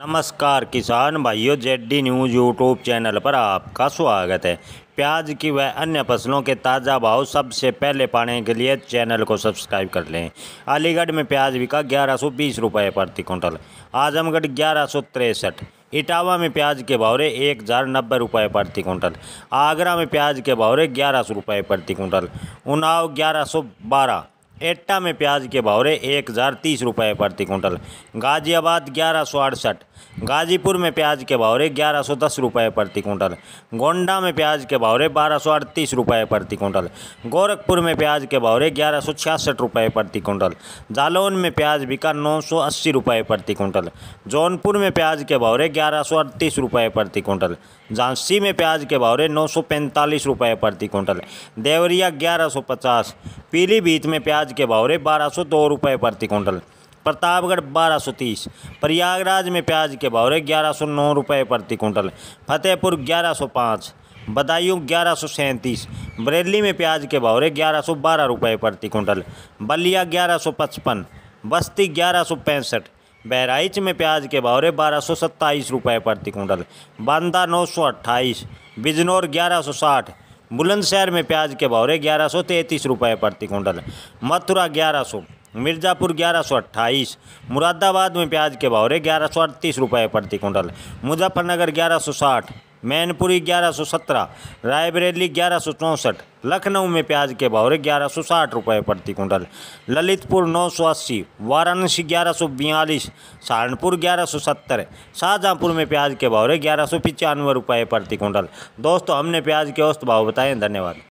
नमस्कार किसान भाइयों जेडी न्यूज़ यूट्यूब चैनल पर आपका स्वागत है प्याज की व अन्य फसलों के ताज़ा भाव सबसे पहले पाने के लिए चैनल को सब्सक्राइब कर लें अलीगढ़ में प्याज बिका ग्यारह सौ बीस रुपये प्रति कुंटल आजमगढ़ ग्यारह सौ तिरसठ इटावा में प्याज के भावरे एक हज़ार नब्बे रुपये प्रति कुंटल आगरा में प्याज के भावरे ग्यारह सौ रुपये प्रति कुंटल उनाव ग्यारह सौ बारह एट्टा में प्याज के भाव रहे एक हज़ार तीस रुपये प्रति कुंटल गाजियाबाद ग्यारह सौ अड़सठ गाजीपुर में प्याज के भाव रहे ग्यारह सौ दस रुपये प्रति कुंटल गोंडा में प्याज के भाव रहे बारह सौ अड़तीस रुपये प्रति कुंटल गोरखपुर में प्याज के भाव रहे ग्यारह सौ छियासठ रुपये प्रति कुंटल जालौन में प्याज बिका नौ सौ अस्सी रुपये प्रति कुंटल जौनपुर में प्याज के भाव रहे ग्यारह सौ अड़तीस रुपये प्रति कुंटल झांसी में प्याज के भाव रहे नौ सौ पैंतालीस रुपये प्रति कुंटल देवरिया ग्यारह सौ पचास पीलीभीत में प्याज के भाव रहे बारह सौ दो रुपये प्रति कुंटल प्रतापगढ़ बारह सौ तीस प्रयागराज में प्याज के भाव रहे ग्यारह सौ नौ रुपये प्रति कुंटल फतेहपुर ग्यारह सौ पाँच बदायूं ग्यारह सौ सैंतीस बरेली में प्याज के भाव रहे ग्यारह सौ बारह रुपये प्रति कुंटल बलिया ग्यारह सौ पचपन बस्ती ग्यारह सौ पैंसठ बहराइच में प्याज के भाव रहे बारह सौ सत्ताईस रुपये प्रति कुंटल बांदा नौ सौ अट्ठाईस बिजनौर ग्यारह सौ साठ बुलंदशहर में प्याज के भाव रहे ग्यारह सौ तैंतीस रुपये प्रति कुंटल मथुरा ग्यारह सौ मिर्ज़ापुर ग्यारह सौ अट्ठाईस मुरादाबाद में प्याज के भाव रहे ग्यारह सौ अड़तीस रुपये प्रति कुंटल मुजफ्फरनगर ग्यारह सौ साठ मैनपुरी ग्यारह सौ सत्रह रायबरेली ग्यारह सौ चौंसठ लखनऊ में प्याज के भाव ग्यारह सौ साठ रुपये प्रति कुंटल ललितपुर नौ सौ अस्सी वाराणसी ग्यारह सौ बयालीस सहारनपुर ग्यारह सौ सत्तर शाहजहाँपुर में प्याज के भाव ग्यारह सौ पचानवे रुपये प्रति कुंटल दोस्तों हमने प्याज के औस्त भाव बताएँ धन्यवाद